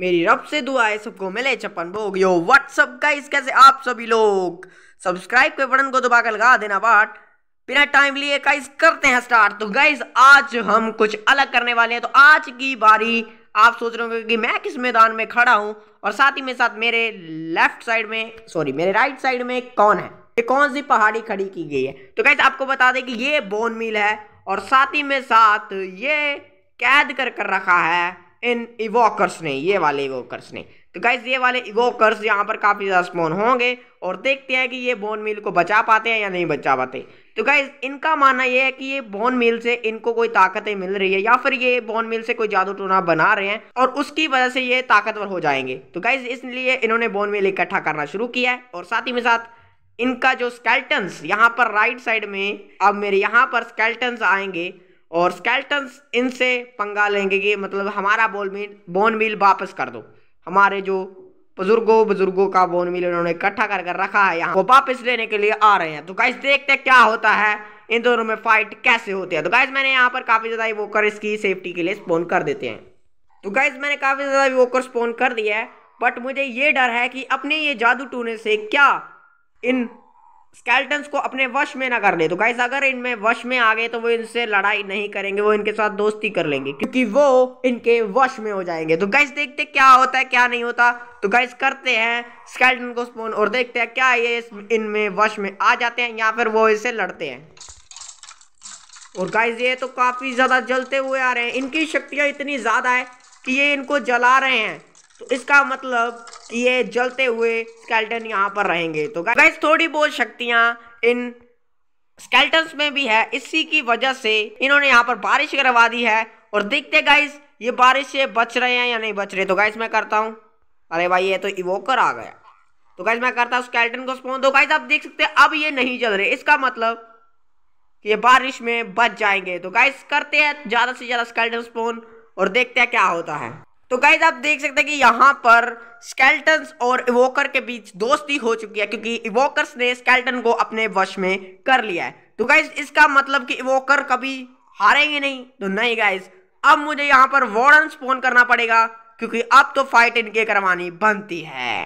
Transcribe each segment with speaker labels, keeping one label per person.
Speaker 1: मेरी रब से दुआ है सबको मिले छप्पन भोग यो व्हाट्सअप गाइस कैसे आप सभी लोग सब्सक्राइब के बटन को दबाकर लगा देना बाट बिना टाइम लिए गाइस करते हैं स्टार्ट तो गाइस आज हम कुछ अलग करने वाले हैं तो आज की बारी आप सोच रहे होंगे कि मैं किस मैदान में खड़ा हूं और साथ ही में साथ मेरे लेफ्ट साइड में सॉरी मेरे राइट साइड में कौन है ये कौन सी पहाड़ी खड़ी की गई है तो गाइस आपको बता दें कि ये बोन मिल है और साथ ही में साथ ये कैद कर कर रखा है इन इवोकर्स ने ये वाले इवोकर्स ने तो गाइज ये वाले इवोकर्स यहाँ पर काफ़ी ज़्यादा स्पोन होंगे और देखते हैं कि ये बोन मील को बचा पाते हैं या नहीं बचा पाते तो गाइज इनका मानना ये है कि ये बोन मील से इनको कोई ताकतें मिल रही है या फिर ये बोन मील से कोई जादू टोना बना रहे हैं और उसकी वजह से ये ताकतवर हो जाएंगे तो गाइज इसलिए इन्होंने बोन मील इकट्ठा करना शुरू किया है और साथ ही में साथ इनका जो स्केल्टन्स यहाँ पर राइट साइड में अब मेरे यहाँ पर स्केल्टन्स आएंगे और स्केल्टन्स इनसे पंगा लेंगे कि मतलब हमारा बोन मिल बोन मिल वापस कर दो हमारे जो बुजुर्गों बुजुर्गों का बोन मिल उन्होंने इकट्ठा कर कर रखा है यहाँ वो वापस लेने के लिए आ रहे हैं तो गाइस देखते हैं क्या होता है इन दोनों में फाइट कैसे होती है तो गाइज मैंने यहाँ पर काफ़ी ज़्यादा वोकर इसकी सेफ्टी के लिए स्पोन कर देते हैं तो गाइज मैंने काफ़ी ज़्यादा वोकर स्पोन कर दिया है बट मुझे ये डर है कि अपने ये जादू टूने से क्या इन स्केल्टन को अपने वश में ना कर ले तो गाइस अगर इनमें वश में आ गए तो वो इनसे लड़ाई नहीं करेंगे वो इनके साथ दोस्ती कर लेंगे क्योंकि वो इनके वश में हो जाएंगे तो गाइस देखते क्या होता है क्या नहीं होता तो गाइस करते हैं स्केल्टन को स्पोन और देखते हैं क्या ये इनमें वश में आ जाते हैं या फिर वो इसे लड़ते हैं और गाइज ये तो काफ़ी ज़्यादा जलते हुए आ रहे हैं इनकी शक्तियां इतनी ज़्यादा है कि ये इनको जला रहे हैं तो इसका मतलब कि ये जलते हुए स्केल्टन यहाँ पर रहेंगे तो गैस थोड़ी बहुत शक्तियाँ इन स्केल्टन्स में भी है इसी की वजह से इन्होंने यहाँ पर बारिश करवा दी है और देखते गाइस ये बारिश से बच रहे हैं या नहीं बच रहे तो गाइस मैं करता हूँ अरे भाई ये तो इवोकर आ गया तो गाइस मैं करता हूँ स्केल्टन को स्पोन तो गाइस आप देख सकते हैं अब ये नहीं जल रहे इसका मतलब कि ये बारिश में बच जाएंगे तो गाइस करते हैं ज़्यादा से ज़्यादा स्केल्टन स्पोन और देखते हैं क्या होता है तो गाइज आप देख सकते हैं कि यहाँ पर स्केल्टन्स और इवोकर के बीच दोस्ती हो चुकी है क्योंकि इवोकर्स ने स्केल्टन को अपने वश में कर लिया है तो गाइज इसका मतलब कि इवोकर कभी हारेंगे नहीं तो नहीं गाइज अब मुझे यहाँ पर वार्डन स्पोन करना पड़ेगा क्योंकि अब तो फाइट इनके करवानी बनती है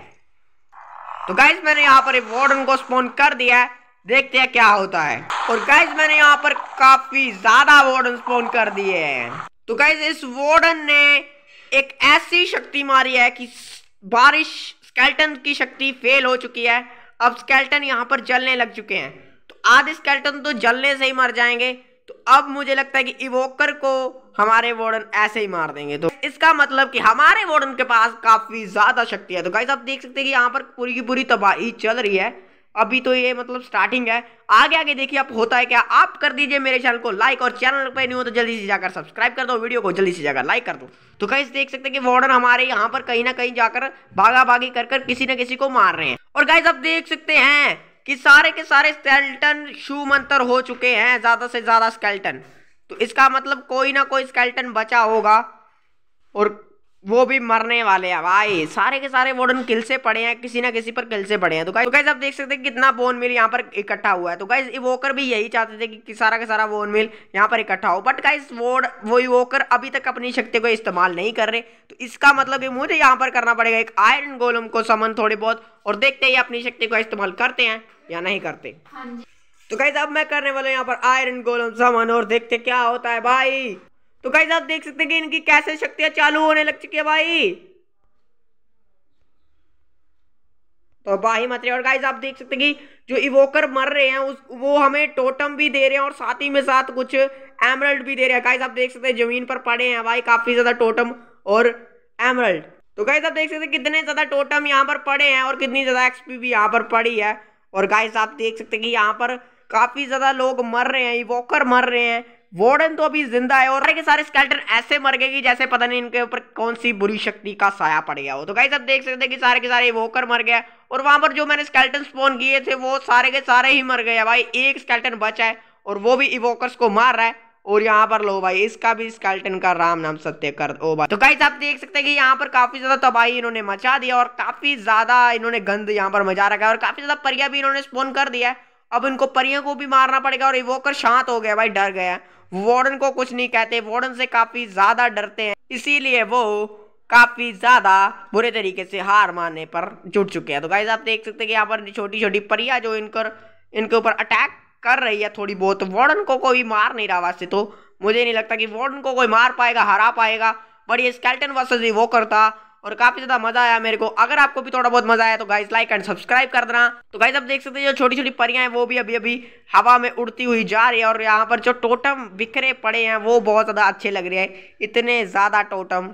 Speaker 1: तो गाइज मैंने यहाँ पर वार्डन को स्पोन कर दिया है देखते हैं क्या होता है और गाइज मैंने यहाँ पर काफी ज्यादा वार्डन स्पोन कर दिए है तो गाइज इस वार्डन ने एक ऐसी शक्ति मारी है कि बारिश स्केल्टन की शक्ति फेल हो चुकी है अब स्केल्टन यहाँ पर जलने लग चुके हैं तो आधे स्केल्टन तो जलने से ही मर जाएंगे तो अब मुझे लगता है कि इवोकर को हमारे वार्डन ऐसे ही मार देंगे तो इसका मतलब कि हमारे वार्डन के पास काफी ज्यादा शक्ति है तो गाइस आप देख सकते हैं कि यहाँ पर पूरी की पूरी तबाही चल रही है अभी तो ये मतलब स्टार्टिंग है आगे आगे देखिए आप होता है क्या आप कर दीजिए मेरे चैनल को लाइक और चैनल पर नहीं हो तो जल्दी से जाकर सब्सक्राइब कर दो वीडियो को जल्दी से जाकर लाइक कर दो तो कहीं देख सकते हैं कि वार्डन हमारे यहाँ पर कहीं ना कहीं जाकर भागा भागी कर कर किसी न किसी को मार रहे हैं और गाइज आप देख सकते हैं कि सारे के सारे स्केल्टन शुमंतर हो चुके हैं ज़्यादा से ज़्यादा स्केल्टन तो इसका मतलब कोई ना कोई स्केल्टन बचा होगा और वो भी मरने वाले हैं भाई सारे के सारे वोडन किल से पड़े हैं किसी ना किसी पर किल से पड़े हैं तो गाइस तो आप देख सकते हैं कितना बोन मिल यहाँ पर इकट्ठा हुआ है तो गाइस इवोकर भी यही चाहते थे कि, कि सारा का सारा बोन मिल यहाँ पर इकट्ठा हो बट गाइस वोड वो इवोकर अभी तक अपनी शक्ति को इस्तेमाल नहीं कर रहे तो इसका मतलब मुझे यहाँ पर करना पड़ेगा एक आयरन गोलम को समन थोड़े बहुत और देखते ही अपनी शक्ति को इस्तेमाल करते हैं या नहीं करते हाँ तो गाइस अब मैं करने वाला यहाँ पर आयरन गोलम समन और देखते क्या होता है भाई तो गाइज आप देख सकते हैं कि इनकी कैसे शक्तियां चालू होने लग चुकी है भाई तो बाही मत और गाइज आप देख सकते हैं कि जो इवोकर मर रहे हैं उस वो हमें टोटम भी दे रहे हैं और साथ ही में साथ कुछ एमरल्ड भी दे रहे हैं गाइज आप देख सकते हैं जमीन पर पड़े हैं भाई काफी ज्यादा टोटम और एमरल्ड तो गाइज आप देख सकते हैं कितने ज्यादा टोटम यहाँ पर पड़े हैं और कितनी ज्यादा एक्सपी भी यहाँ पर पड़ी है और गाइज आप देख सकते हैं कि यहाँ पर काफी ज्यादा लोग मर रहे हैं इवोकर मर रहे हैं वार्डन तो अभी जिंदा है और के सारे स्केल्टन ऐसे मर गए कि जैसे पता नहीं इनके ऊपर कौन सी बुरी शक्ति का साया पड़ गया हो तो गाइस आप देख सकते हैं कि सारे के सारे वोकर मर गया और वहां पर जो मैंने स्केल्टन स्पोन किए थे वो सारे के सारे ही मर गए भाई एक स्केल्टन बचा है और वो भी इवोकर्स को मार रहा है और यहाँ पर लो भाई इसका भी स्केल्टन का राम नाम सत्य कर ओ भाई तो गाइस आप देख सकते हैं कि यहाँ पर काफी ज्यादा तबाही इन्होंने मचा दिया और काफी ज्यादा इन्होंने गंद यहाँ पर मचा रखा है और काफी ज्यादा परिया भी इन्होंने स्पोन कर दिया है अब इनको परियों को भी मारना पड़ेगा और इवोकर शांत हो गया भाई डर गया वार्डन को कुछ नहीं कहते वार्डन से काफ़ी ज़्यादा डरते हैं इसीलिए वो काफ़ी ज़्यादा बुरे तरीके से हार मानने पर जुट चुके हैं तो गाइज आप देख सकते हैं कि यहाँ पर छोटी छोटी परिया जो इनकर इनके ऊपर अटैक कर रही है थोड़ी बहुत तो वार्डन को कोई मार नहीं रहा वास्ते तो मुझे नहीं लगता कि वार्डन को कोई मार पाएगा हरा पाएगा बट ये स्केल्टन वर्सेज वो करता और काफी ज्यादा मजा आया मेरे को अगर आपको भी थोड़ा बहुत मजा आया तो गाइज लाइक एंड सब्सक्राइब कर देना तो गाइज आप देख सकते हैं जो छोटी छोटी परियां हैं वो भी अभी अभी हवा में उड़ती हुई जा रही है और यहाँ पर जो टोटम बिखरे पड़े हैं वो बहुत ज्यादा अच्छे लग रहे हैं इतने ज्यादा टोटम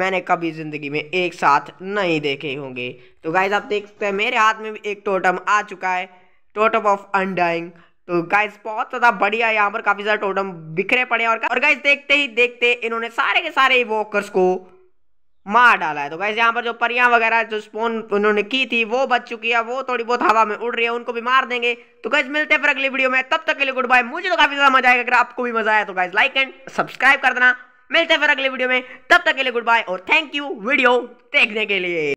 Speaker 1: मैंने कभी ज़िंदगी में एक साथ नहीं देखे होंगे तो गाइज आप देख सकते हैं मेरे हाथ में भी एक टोटम आ चुका है टोटम ऑफ अनडाइंग तो गाइज बहुत ज़्यादा बढ़िया यहाँ पर काफ़ी सारे टोटम बिखरे पड़े हैं और और गाइज देखते ही देखते इन्होंने सारे के सारे वॉकर्स को मार डाला है तो गैस यहाँ पर जो परियां वगैरह जो स्पोन उन्होंने की थी वो बच चुकी है वो थोड़ी बहुत हवा में उड़ रही है उनको भी मार देंगे तो गैस मिलते हैं फिर अगली वीडियो में तब तक के लिए गुड बाय मुझे तो काफी ज्यादा मजा आएगा अगर आपको भी मजा आया तो गैस लाइक एंड सब्सक्राइब कर देना मिलते हैं फिर अगले वीडियो में तब तक के लिए गुड बाय और थैंक यू वीडियो देखने के लिए